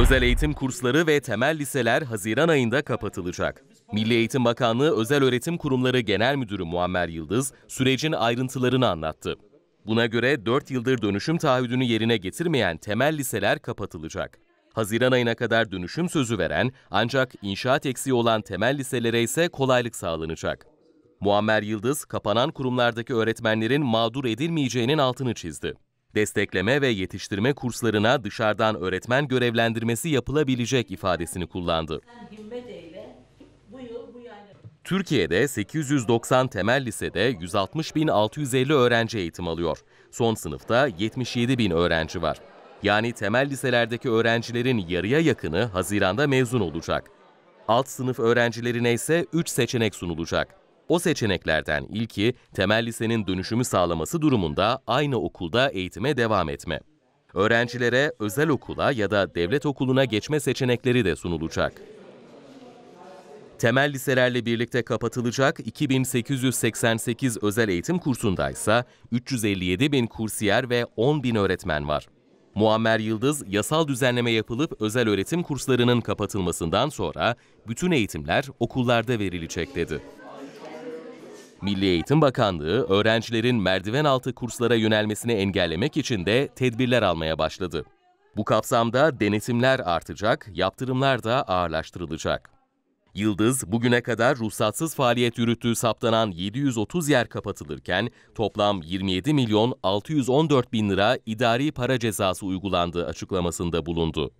Özel eğitim kursları ve temel liseler Haziran ayında kapatılacak. Milli Eğitim Bakanlığı Özel Öğretim Kurumları Genel Müdürü Muammer Yıldız sürecin ayrıntılarını anlattı. Buna göre 4 yıldır dönüşüm taahhüdünü yerine getirmeyen temel liseler kapatılacak. Haziran ayına kadar dönüşüm sözü veren ancak inşaat eksiği olan temel liselere ise kolaylık sağlanacak. Muammer Yıldız, kapanan kurumlardaki öğretmenlerin mağdur edilmeyeceğinin altını çizdi destekleme ve yetiştirme kurslarına dışarıdan öğretmen görevlendirmesi yapılabilecek ifadesini kullandı. Türkiye'de 890 temel lisede 160.650 öğrenci eğitim alıyor. Son sınıfta 77.000 öğrenci var. Yani temel liselerdeki öğrencilerin yarıya yakını Haziran'da mezun olacak. Alt sınıf öğrencilerine ise 3 seçenek sunulacak. O seçeneklerden ilki temel lisenin dönüşümü sağlaması durumunda aynı okulda eğitime devam etme. Öğrencilere özel okula ya da devlet okuluna geçme seçenekleri de sunulacak. Temel liselerle birlikte kapatılacak 2888 özel eğitim kursunda ise 357 bin kursiyer ve 10 bin öğretmen var. Muammer Yıldız, yasal düzenleme yapılıp özel öğretim kurslarının kapatılmasından sonra bütün eğitimler okullarda verilecek dedi. Milli Eğitim Bakanlığı öğrencilerin merdiven altı kurslara yönelmesini engellemek için de tedbirler almaya başladı. Bu kapsamda denetimler artacak, yaptırımlar da ağırlaştırılacak. Yıldız bugüne kadar ruhsatsız faaliyet yürüttüğü saptanan 730 yer kapatılırken toplam 27 milyon 614 bin lira idari para cezası uygulandığı açıklamasında bulundu.